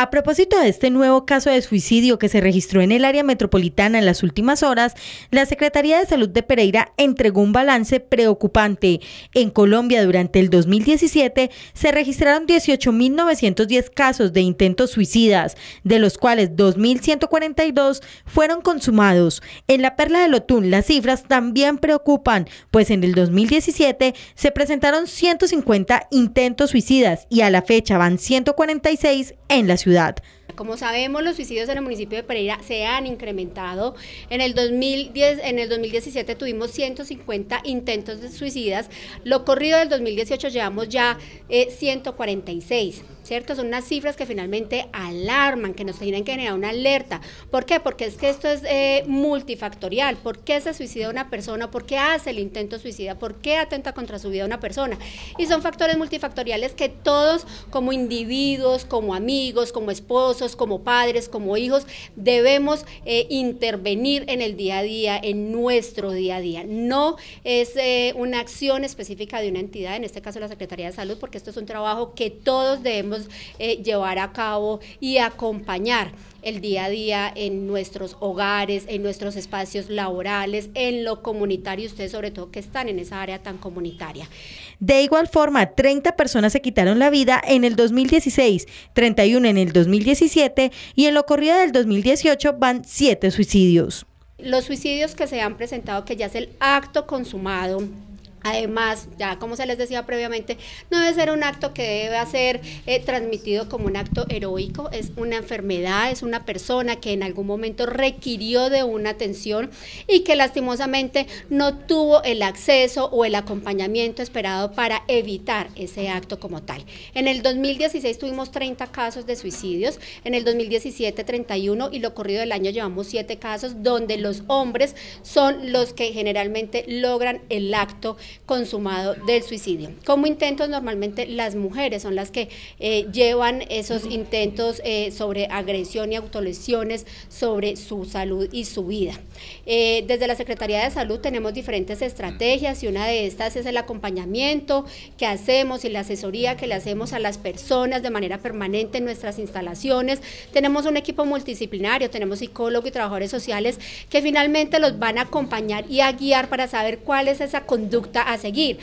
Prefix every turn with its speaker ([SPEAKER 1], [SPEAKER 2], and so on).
[SPEAKER 1] A propósito de este nuevo caso de suicidio que se registró en el área metropolitana en las últimas horas, la Secretaría de Salud de Pereira entregó un balance preocupante. En Colombia durante el 2017 se registraron 18.910 casos de intentos suicidas, de los cuales 2.142 fueron consumados. En la Perla del Otún las cifras también preocupan, pues en el 2017 se presentaron 150 intentos suicidas y a la fecha van 146 en la ciudad.
[SPEAKER 2] Como sabemos, los suicidios en el municipio de Pereira se han incrementado. En el 2010, en el 2017 tuvimos 150 intentos de suicidas. Lo corrido del 2018 llevamos ya 146, eh, ¿cierto? Son unas cifras que finalmente alarman, que nos tienen que generar una alerta. ¿Por qué? Porque es que esto es eh, multifactorial. ¿Por qué se suicida una persona? ¿Por qué hace el intento suicida? ¿Por qué atenta contra su vida una persona? Y son factores multifactoriales que todos como individuos, como amigos, como esposos, como padres, como hijos, debemos eh, intervenir en el día a día, en nuestro día a día. No es eh, una acción específica de una entidad, en este caso la Secretaría de Salud, porque esto es un trabajo que todos debemos eh, llevar a cabo y acompañar el día a día en nuestros hogares, en nuestros espacios laborales, en lo comunitario, ustedes sobre todo que están en esa área tan comunitaria.
[SPEAKER 1] De igual forma, 30 personas se quitaron la vida en el 2016, 31 en el 2017 y en lo corrido del 2018 van 7 suicidios.
[SPEAKER 2] Los suicidios que se han presentado, que ya es el acto consumado Además, ya como se les decía previamente, no debe ser un acto que debe ser eh, transmitido como un acto heroico, es una enfermedad, es una persona que en algún momento requirió de una atención y que lastimosamente no tuvo el acceso o el acompañamiento esperado para evitar ese acto como tal. En el 2016 tuvimos 30 casos de suicidios, en el 2017 31 y lo corrido del año llevamos 7 casos donde los hombres son los que generalmente logran el acto consumado del suicidio. Como intentos, normalmente las mujeres son las que eh, llevan esos intentos eh, sobre agresión y autolesiones sobre su salud y su vida. Eh, desde la Secretaría de Salud tenemos diferentes estrategias y una de estas es el acompañamiento que hacemos y la asesoría que le hacemos a las personas de manera permanente en nuestras instalaciones. Tenemos un equipo multidisciplinario, tenemos psicólogos y trabajadores sociales que finalmente los van a acompañar y a guiar para saber cuál es esa conducta a seguir.